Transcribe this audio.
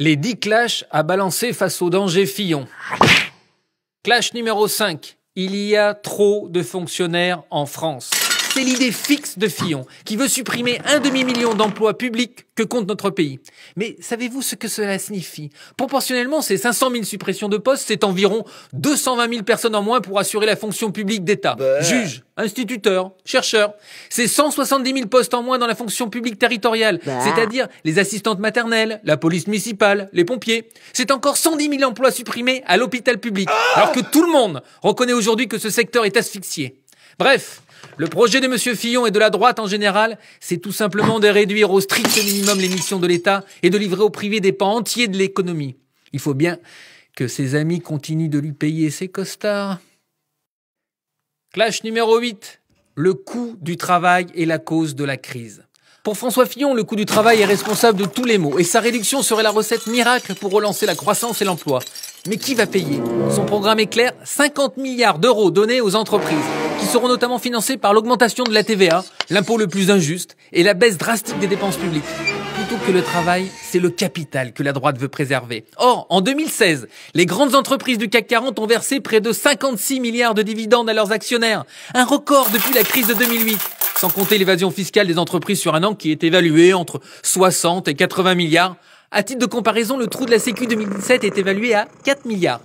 Les 10 clashs à balancer face au danger Fillon. Clash numéro 5. Il y a trop de fonctionnaires en France c'est l'idée fixe de Fillon, qui veut supprimer un demi-million d'emplois publics que compte notre pays. Mais savez-vous ce que cela signifie Proportionnellement, ces 500 000 suppressions de postes, c'est environ 220 000 personnes en moins pour assurer la fonction publique d'État. Bah. Juge, Juges, instituteurs, chercheurs. C'est 170 000 postes en moins dans la fonction publique territoriale, bah. c'est-à-dire les assistantes maternelles, la police municipale, les pompiers. C'est encore 110 000 emplois supprimés à l'hôpital public, ah alors que tout le monde reconnaît aujourd'hui que ce secteur est asphyxié. Bref, le projet de M. Fillon et de la droite en général, c'est tout simplement de réduire au strict minimum les missions de l'État et de livrer au privé des pans entiers de l'économie. Il faut bien que ses amis continuent de lui payer ses costards. Clash numéro 8. Le coût du travail est la cause de la crise. Pour François Fillon, le coût du travail est responsable de tous les maux et sa réduction serait la recette miracle pour relancer la croissance et l'emploi. Mais qui va payer Son programme est clair, 50 milliards d'euros donnés aux entreprises qui seront notamment financés par l'augmentation de la TVA, l'impôt le plus injuste, et la baisse drastique des dépenses publiques. Plutôt que le travail, c'est le capital que la droite veut préserver. Or, en 2016, les grandes entreprises du CAC 40 ont versé près de 56 milliards de dividendes à leurs actionnaires, un record depuis la crise de 2008 sans compter l'évasion fiscale des entreprises sur un an qui est évalué entre 60 et 80 milliards. À titre de comparaison, le trou de la Sécu 2017 est évalué à 4 milliards.